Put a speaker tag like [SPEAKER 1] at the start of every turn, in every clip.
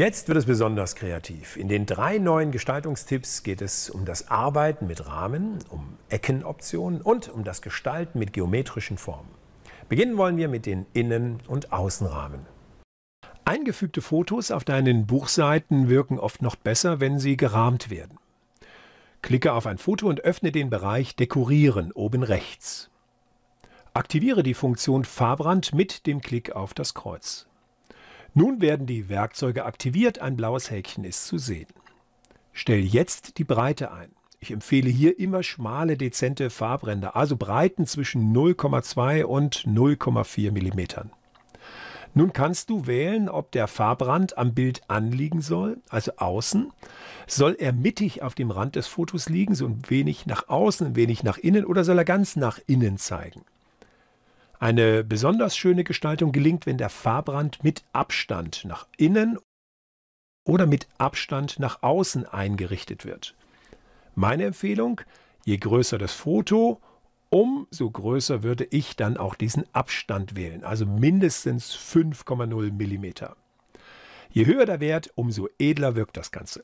[SPEAKER 1] Jetzt wird es besonders kreativ. In den drei neuen Gestaltungstipps geht es um das Arbeiten mit Rahmen, um Eckenoptionen und um das Gestalten mit geometrischen Formen. Beginnen wollen wir mit den Innen- und Außenrahmen. Eingefügte Fotos auf deinen Buchseiten wirken oft noch besser, wenn sie gerahmt werden. Klicke auf ein Foto und öffne den Bereich Dekorieren oben rechts. Aktiviere die Funktion Farbrand mit dem Klick auf das Kreuz. Nun werden die Werkzeuge aktiviert, ein blaues Häkchen ist zu sehen. Stell jetzt die Breite ein. Ich empfehle hier immer schmale, dezente Farbränder, also Breiten zwischen 0,2 und 0,4 mm. Nun kannst du wählen, ob der Farbrand am Bild anliegen soll, also außen. Soll er mittig auf dem Rand des Fotos liegen, so ein wenig nach außen, ein wenig nach innen, oder soll er ganz nach innen zeigen? Eine besonders schöne Gestaltung gelingt, wenn der Farbrand mit Abstand nach innen oder mit Abstand nach außen eingerichtet wird. Meine Empfehlung, je größer das Foto, umso größer würde ich dann auch diesen Abstand wählen, also mindestens 5,0 mm. Je höher der Wert, umso edler wirkt das Ganze.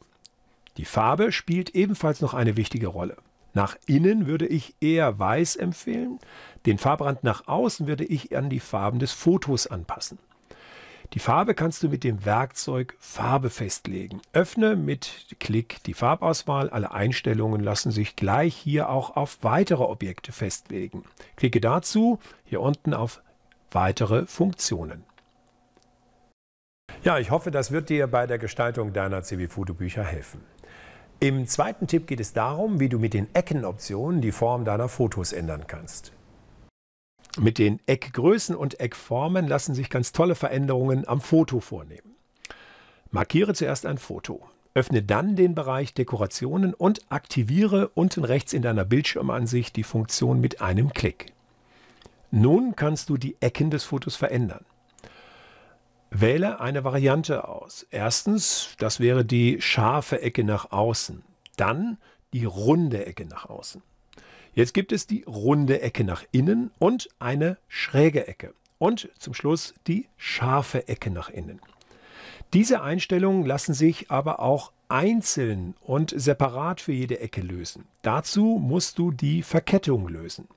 [SPEAKER 1] Die Farbe spielt ebenfalls noch eine wichtige Rolle. Nach innen würde ich eher weiß empfehlen. Den Farbrand nach außen würde ich an die Farben des Fotos anpassen. Die Farbe kannst du mit dem Werkzeug Farbe festlegen. Öffne mit Klick die Farbauswahl. Alle Einstellungen lassen sich gleich hier auch auf weitere Objekte festlegen. Klicke dazu hier unten auf Weitere Funktionen. Ja, ich hoffe, das wird dir bei der Gestaltung deiner cw fotobücher helfen. Im zweiten Tipp geht es darum, wie du mit den Eckenoptionen die Form deiner Fotos ändern kannst. Mit den Eckgrößen und Eckformen lassen sich ganz tolle Veränderungen am Foto vornehmen. Markiere zuerst ein Foto. Öffne dann den Bereich Dekorationen und aktiviere unten rechts in deiner Bildschirmansicht die Funktion mit einem Klick. Nun kannst du die Ecken des Fotos verändern. Wähle eine Variante aus. Erstens, das wäre die scharfe Ecke nach außen. Dann die runde Ecke nach außen. Jetzt gibt es die runde Ecke nach innen und eine schräge Ecke. Und zum Schluss die scharfe Ecke nach innen. Diese Einstellungen lassen sich aber auch einzeln und separat für jede Ecke lösen. Dazu musst du die Verkettung lösen.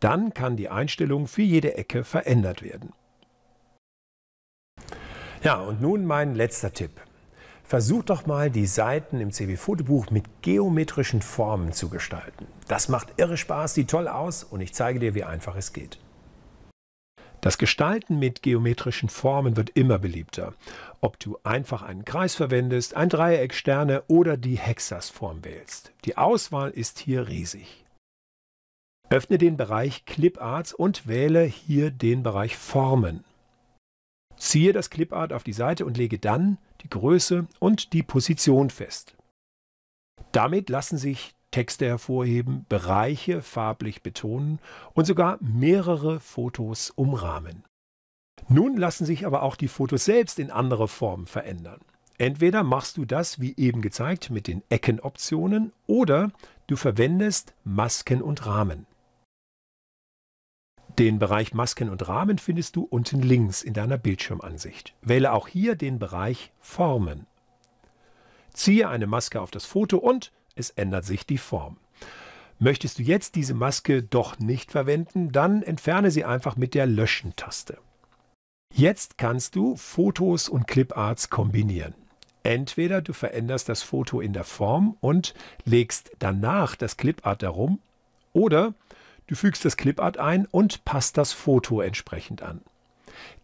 [SPEAKER 1] Dann kann die Einstellung für jede Ecke verändert werden. Ja, und nun mein letzter Tipp. Versucht doch mal, die Seiten im cb fotobuch mit geometrischen Formen zu gestalten. Das macht irre Spaß, sieht toll aus und ich zeige dir, wie einfach es geht. Das Gestalten mit geometrischen Formen wird immer beliebter. Ob du einfach einen Kreis verwendest, ein Dreieck, Sterne oder die Hexasform wählst. Die Auswahl ist hier riesig. Öffne den Bereich Clip Arts und wähle hier den Bereich Formen ziehe das Clipart auf die Seite und lege dann die Größe und die Position fest. Damit lassen sich Texte hervorheben, Bereiche farblich betonen und sogar mehrere Fotos umrahmen. Nun lassen sich aber auch die Fotos selbst in andere Formen verändern. Entweder machst du das, wie eben gezeigt, mit den Eckenoptionen oder du verwendest Masken und Rahmen. Den Bereich Masken und Rahmen findest du unten links in deiner Bildschirmansicht. Wähle auch hier den Bereich Formen. Ziehe eine Maske auf das Foto und es ändert sich die Form. Möchtest du jetzt diese Maske doch nicht verwenden, dann entferne sie einfach mit der Löschen-Taste. Jetzt kannst du Fotos und Cliparts kombinieren. Entweder du veränderst das Foto in der Form und legst danach das Clipart darum, oder Du fügst das Clipart ein und passt das Foto entsprechend an.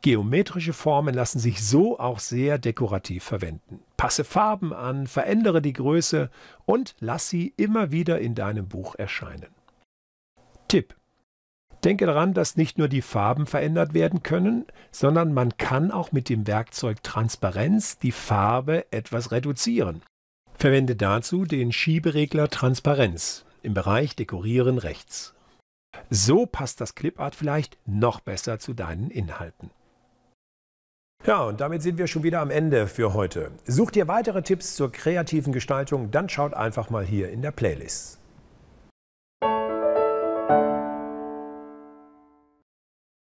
[SPEAKER 1] Geometrische Formen lassen sich so auch sehr dekorativ verwenden. Passe Farben an, verändere die Größe und lass sie immer wieder in deinem Buch erscheinen. Tipp Denke daran, dass nicht nur die Farben verändert werden können, sondern man kann auch mit dem Werkzeug Transparenz die Farbe etwas reduzieren. Verwende dazu den Schieberegler Transparenz im Bereich Dekorieren rechts. So passt das Clipart vielleicht noch besser zu deinen Inhalten. Ja, und damit sind wir schon wieder am Ende für heute. Such dir weitere Tipps zur kreativen Gestaltung, dann schaut einfach mal hier in der Playlist.